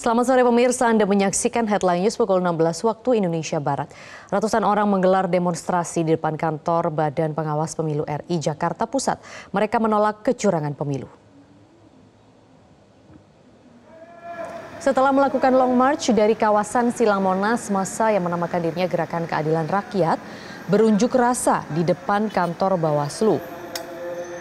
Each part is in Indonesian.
Selamat sore pemirsa, Anda menyaksikan Headline News pukul 16 waktu Indonesia Barat. Ratusan orang menggelar demonstrasi di depan kantor Badan Pengawas Pemilu RI Jakarta Pusat. Mereka menolak kecurangan pemilu. Setelah melakukan long march dari kawasan Silang Monas, masa yang menamakan dirinya Gerakan Keadilan Rakyat berunjuk rasa di depan kantor Bawaslu.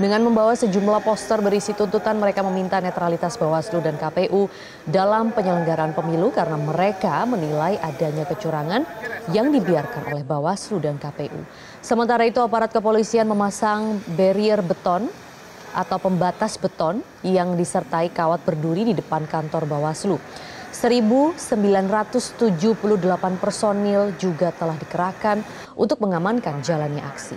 Dengan membawa sejumlah poster berisi tuntutan mereka meminta netralitas Bawaslu dan KPU dalam penyelenggaraan pemilu karena mereka menilai adanya kecurangan yang dibiarkan oleh Bawaslu dan KPU. Sementara itu aparat kepolisian memasang barrier beton atau pembatas beton yang disertai kawat berduri di depan kantor Bawaslu. 1.978 personil juga telah dikerahkan untuk mengamankan jalannya aksi.